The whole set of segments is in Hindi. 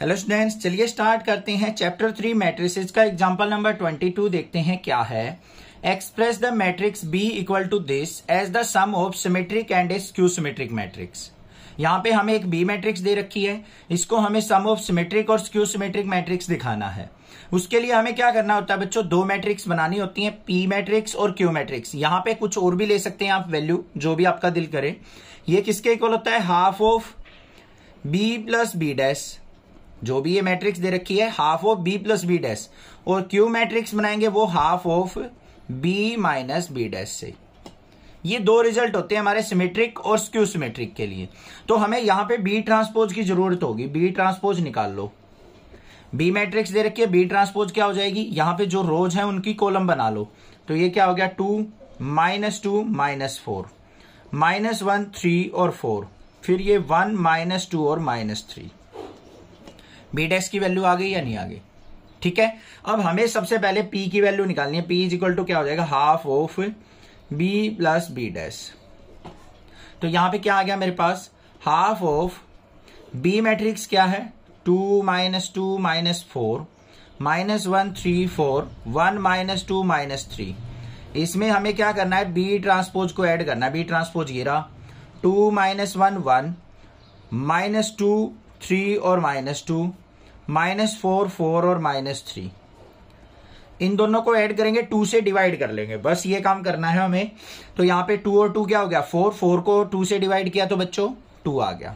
हेलो स्टूडेंट्स चलिए स्टार्ट करते हैं चैप्टर थ्री मैट्रिसेस का एग्जांपल नंबर ट्वेंटी टू देखते हैं क्या है express the matrix B equal to this as the sum of symmetric and a skew symmetric matrix यहाँ पे हमें एक बी मैट्रिक्स दे रखी है इसको हमें सम ऑफ सिमेट्रिक और स्क्यू सिमेट्रिक मैट्रिक्स दिखाना है उसके लिए हमें क्या करना होता है बच्चों दो मैट्रिक्स बनानी होती है पी मैट्रिक्स और क्यू मैट्रिक्स यहाँ पे कुछ और भी ले सकते हैं आप वैल्यू जो भी आपका दिल करे ये किसके इक्वल होता है half of B plus B dash जो भी ये मैट्रिक्स दे रखी है half of B plus B dash और क्यू मैट्रिक्स बनाएंगे वो half of B minus B dash से ये दो रिजल्ट होते हैं हमारे सिमेट्रिक और स्क्यू सिमेट्रिक के लिए तो हमें यहां पे बी ट्रांसपोज की जरूरत होगी बी ट्रांसपोज निकाल लो बी मैट्रिक्स दे रखी बी ट्रांसपोज क्या हो जाएगी यहां पे जो रोज है उनकी कॉलम बना लो तो ये क्या हो गया two minus two minus four minus one three और फोर फिर ये वन माइनस टू और माइनस थ्री बी डैश की वैल्यू आ गई या नहीं आ गई ठीक है अब हमें सबसे पहले पी की वैल्यू निकालनी है पी इज इक्वल टू क्या हो जाएगा half of B plus B dash तो यहां पे क्या आ गया मेरे पास हाफ ऑफ बी मैट्रिक्स क्या है two minus two minus four minus one three four one minus two minus three इसमें हमें क्या करना है बी ट्रांसपोज को ऐड करना है बी ट्रांसपोज ये रहा two minus one one minus two three और minus two minus four four और माइनस थ्री इन दोनों को ऐड करेंगे टू से डिवाइड कर लेंगे बस ये काम करना है हमें तो यहां पे टू और टू क्या हो गया फोर फोर को टू से डिवाइड किया तो बच्चों टू आ गया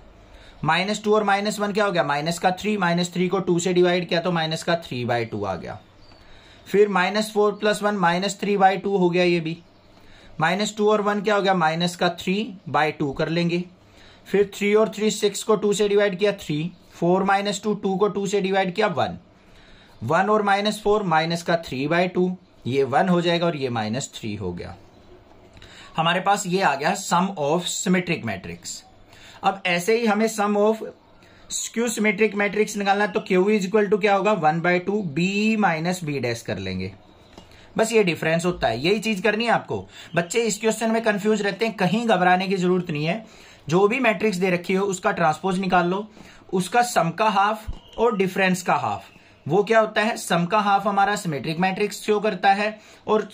माइनस टू और माइनस वन क्या हो गया माइनस का थ्री माइनस थ्री को टू से डिवाइड किया तो माइनस का थ्री बाय टू आ गया फिर minus four plus one minus three by two हो गया ये भी माइनस टू और वन क्या हो गया माइनस का थ्री बाय टू कर लेंगे फिर थ्री और थ्री सिक्स को टू से डिवाइड किया three four minus two two को टू से डिवाइड किया वन वन और माइनस फोर माइनस का थ्री बाय टू ये वन हो जाएगा और ये माइनस थ्री हो गया हमारे पास ये आ गया सम ऑफ सिमेट्रिक मैट्रिक्स अब ऐसे ही हमें sum of skew symmetric matrix निकालना है तो क्यू इज इक्वल टू क्या होगा one by two B minus B dash कर लेंगे बस ये डिफरेंस होता है यही चीज करनी है आपको बच्चे इस क्वेश्चन में कंफ्यूज रहते हैं कहीं घबराने की जरूरत नहीं है जो भी मैट्रिक्स दे रखी हो उसका ट्रांसपोज निकाल लो उसका सम का हाफ और डिफरेंस का हाफ वो क्या होता है सम का हाफ हमारा सिमेट्रिक मैट्रिक्स शो करता है और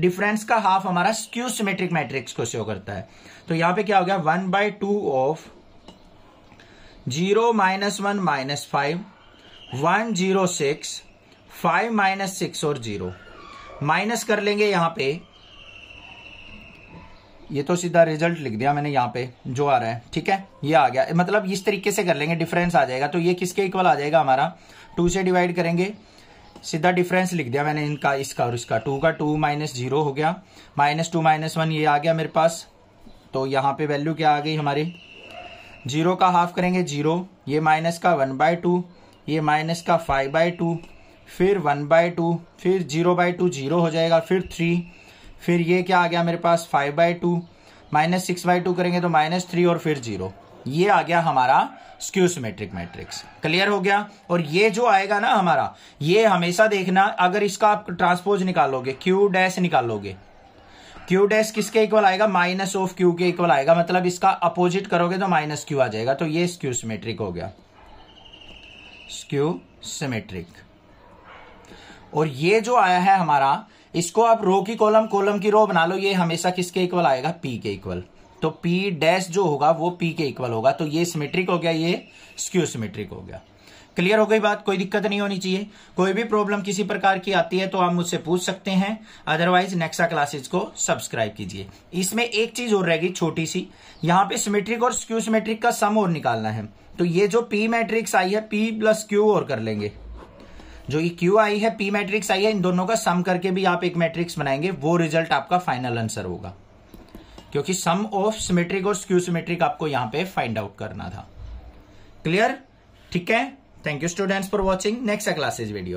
डिफरेंस का हाफ हमारा स्क्यू सिमेट्रिक मैट्रिक्स को शो करता है तो यहां पे क्या हो गया one by two of zero minus one minus five one zero six five minus six और जीरो माइनस कर लेंगे यहां पे ये तो सीधा रिजल्ट लिख दिया मैंने यहाँ पे जो आ रहा है ठीक है ये आ गया मतलब इस तरीके से कर लेंगे डिफरेंस आ जाएगा तो ये किसके इक्वल आ जाएगा हमारा टू से डिवाइड करेंगे सीधा डिफरेंस लिख दिया मैंने इनका इसका और इसका टू का टू माइनस जीरो हो गया माइनस टू माइनस वन ये आ गया मेरे पास तो यहाँ पे वैल्यू क्या आ गई हमारी जीरो का हाफ करेंगे जीरो ये माइनस का वन बाय टू ये माइनस का फाइव बाय टू फिर वन बाय टू फिर जीरो बाय टू जीरो हो जाएगा फिर थ्री फिर ये क्या आ गया मेरे पास five by two minus six by two करेंगे तो माइनस थ्री और फिर जीरो ये आ गया हमारा स्क्यूसमेट्रिक मैट्रिक्स क्लियर हो गया और ये जो आएगा ना हमारा ये हमेशा देखना अगर इसका आप ट्रांसपोज निकालोगे क्यू डैश निकालोगे क्यू डैश किसके इक्वल आएगा माइनस ऑफ क्यू के इक्वल आएगा मतलब इसका अपोजिट करोगे तो माइनस क्यू आ जाएगा तो ये स्क्यू सिमेट्रिक हो गया स्क्यू सिमेट्रिक और ये जो आया है हमारा इसको आप रो की कॉलम कॉलम की रो बना लो ये हमेशा किसके इक्वल आएगा पी के इक्वल तो पी डैश जो होगा वो पी के इक्वल होगा तो ये सिमेट्रिक हो गया ये स्क्यू सिमेट्रिक हो गया क्लियर हो गई बात कोई दिक्कत नहीं होनी चाहिए कोई भी प्रॉब्लम किसी प्रकार की आती है तो आप मुझसे पूछ सकते हैं अदरवाइज नेक्सा क्लासेज को सब्सक्राइब कीजिए इसमें एक चीज और रहेगी छोटी सी यहां पे सिमेट्रिक और स्क्यू सिमेट्रिक का सम और निकालना है तो ये जो पी मैट्रिक्स आई है पी प्लस क्यू और कर लेंगे जो ये क्यू आई है पी मैट्रिक्स आई है इन दोनों का सम करके भी आप एक मैट्रिक्स बनाएंगे वो रिजल्ट आपका फाइनल आंसर होगा क्योंकि सम ऑफ सिमेट्रिक और स्क्यू सिमेट्रिक आपको यहां पे फाइंड आउट करना था क्लियर ठीक है thank you students for watching next classes video